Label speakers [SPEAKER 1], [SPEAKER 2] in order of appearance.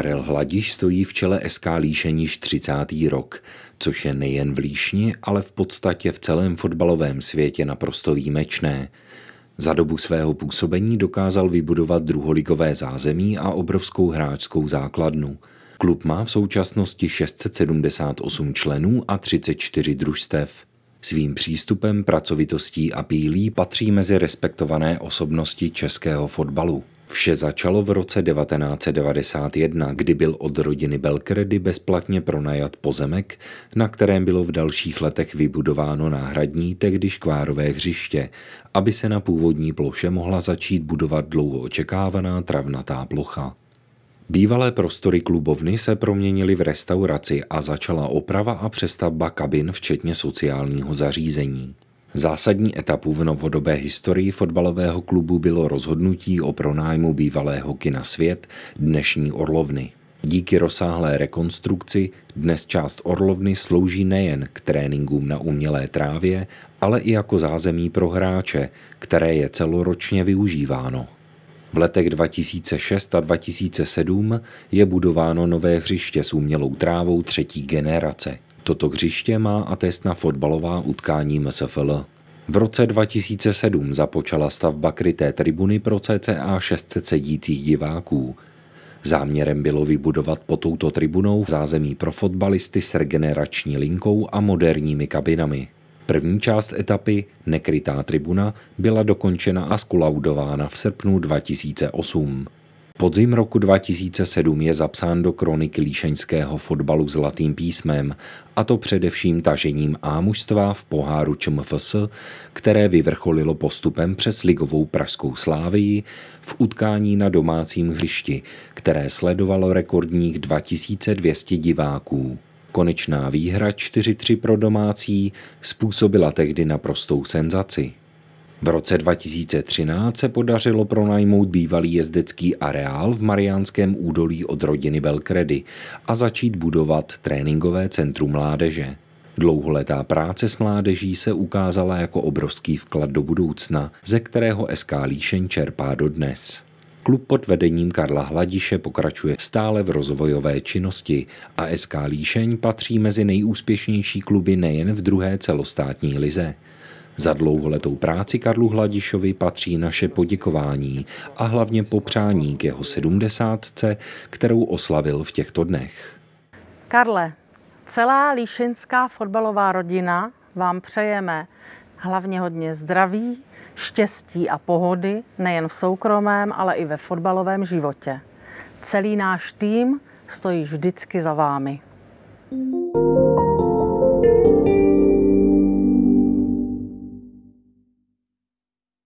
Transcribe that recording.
[SPEAKER 1] Karel Hladiš stojí v čele SK Líšeň již 30. rok, což je nejen v Líšni, ale v podstatě v celém fotbalovém světě naprosto výjimečné. Za dobu svého působení dokázal vybudovat druholigové zázemí a obrovskou hráčskou základnu. Klub má v současnosti 678 členů a 34 družstev. Svým přístupem, pracovitostí a pílí patří mezi respektované osobnosti českého fotbalu. Vše začalo v roce 1991, kdy byl od rodiny Belkredy bezplatně pronajat pozemek, na kterém bylo v dalších letech vybudováno náhradní tehdy škvárové hřiště, aby se na původní ploše mohla začít budovat dlouho očekávaná travnatá plocha. Bývalé prostory klubovny se proměnily v restauraci a začala oprava a přestavba kabin včetně sociálního zařízení. Zásadní etapu v novodobé historii fotbalového klubu bylo rozhodnutí o pronájmu bývalého kina Svět, dnešní Orlovny. Díky rozsáhlé rekonstrukci dnes část Orlovny slouží nejen k tréninkům na umělé trávě, ale i jako zázemí pro hráče, které je celoročně využíváno. V letech 2006 a 2007 je budováno nové hřiště s umělou trávou třetí generace – Toto hřiště má atest na fotbalová utkání MSFL. V roce 2007 započala stavba kryté tribuny pro cca 600 sedících diváků. Záměrem bylo vybudovat po touto tribunou zázemí pro fotbalisty s regenerační linkou a moderními kabinami. První část etapy, nekrytá tribuna, byla dokončena a skulaudována v srpnu 2008. Podzim roku 2007 je zapsán do kroniky líšeňského fotbalu zlatým písmem, a to především tažením A mužstva v poháru ČMFS, které vyvrcholilo postupem přes ligovou pražskou slávii v utkání na domácím hřišti, které sledovalo rekordních 2200 diváků. Konečná výhra 4-3 pro domácí způsobila tehdy naprostou senzaci. V roce 2013 se podařilo pronajmout bývalý jezdecký areál v Mariánském údolí od rodiny Belkredy a začít budovat tréninkové centrum mládeže. Dlouholetá práce s mládeží se ukázala jako obrovský vklad do budoucna, ze kterého SK Líšeň čerpá dodnes. Klub pod vedením Karla Hladiše pokračuje stále v rozvojové činnosti a SK Líšeň patří mezi nejúspěšnější kluby nejen v druhé celostátní lize. Za dlouholetou práci Karlu Hladišovi patří naše poděkování a hlavně popřání k jeho sedmdesátce, kterou oslavil v těchto dnech.
[SPEAKER 2] Karle, celá líšinská fotbalová rodina vám přejeme hlavně hodně zdraví, štěstí a pohody, nejen v soukromém, ale i ve fotbalovém životě. Celý náš tým stojí vždycky za vámi. thank you